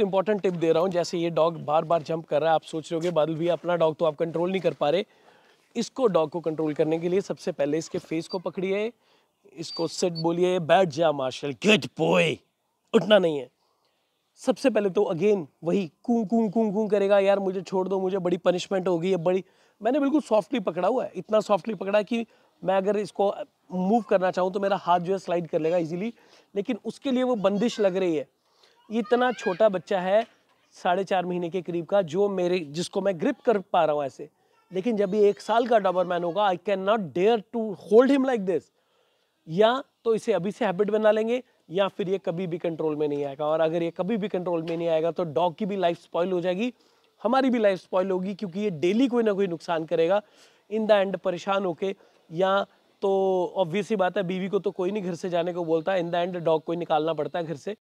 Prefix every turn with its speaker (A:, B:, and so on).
A: important tip दे रहा हूँ जैसे ये डॉग बार बार जंप कर रहा है आप सोच रहे हो बादल भैया अपना डॉग तो आप कंट्रोल नहीं कर पा रहे इसको डॉग को कंट्रोल करने के लिए सबसे पहले इसके फेस को पकड़िए इसको सिट बोलिए बैठ जा मार्शल गेट बॉय उठना नहीं है सबसे पहले तो अगेन वही कूं कूं कूं कूं करेगा यार मुझे छोड़ दो मुझे बड़ी पनिशमेंट होगी है बड़ी मैंने बिल्कुल सॉफ्टली पकड़ा हुआ है इतना सॉफ्टली पकड़ा कि मैं अगर इसको मूव करना चाहूँ तो मेरा हाथ जो है स्लाइड कर लेगा इजीली लेकिन उसके लिए वो बंदिश लग रही है इतना छोटा बच्चा है साढ़े चार महीने के करीब का जो मेरे जिसको मैं ग्रिप कर पा रहा हूँ ऐसे लेकिन जब भी एक साल का डॉबरमैन होगा I can not dare to hold him like this या तो इसे अभी से हैबिट बना लेंगे या फिर ये कभी भी कंट्रोल में नहीं आएगा और अगर ये कभी भी कंट्रोल में नहीं आएगा तो डॉग की भी लाइफ स्पॉइल हो जाएगी हमारी भी लाइफ स्पॉइल होगी क्योंकि ये डेली कोई ना कोई नुकसान करेगा इन द एंड परेशान होके या तो ऑब्वियस ही बात है बीवी को तो कोई नहीं घर से जाने को बोलता इन द एंड डॉग को निकालना पड़ता है घर से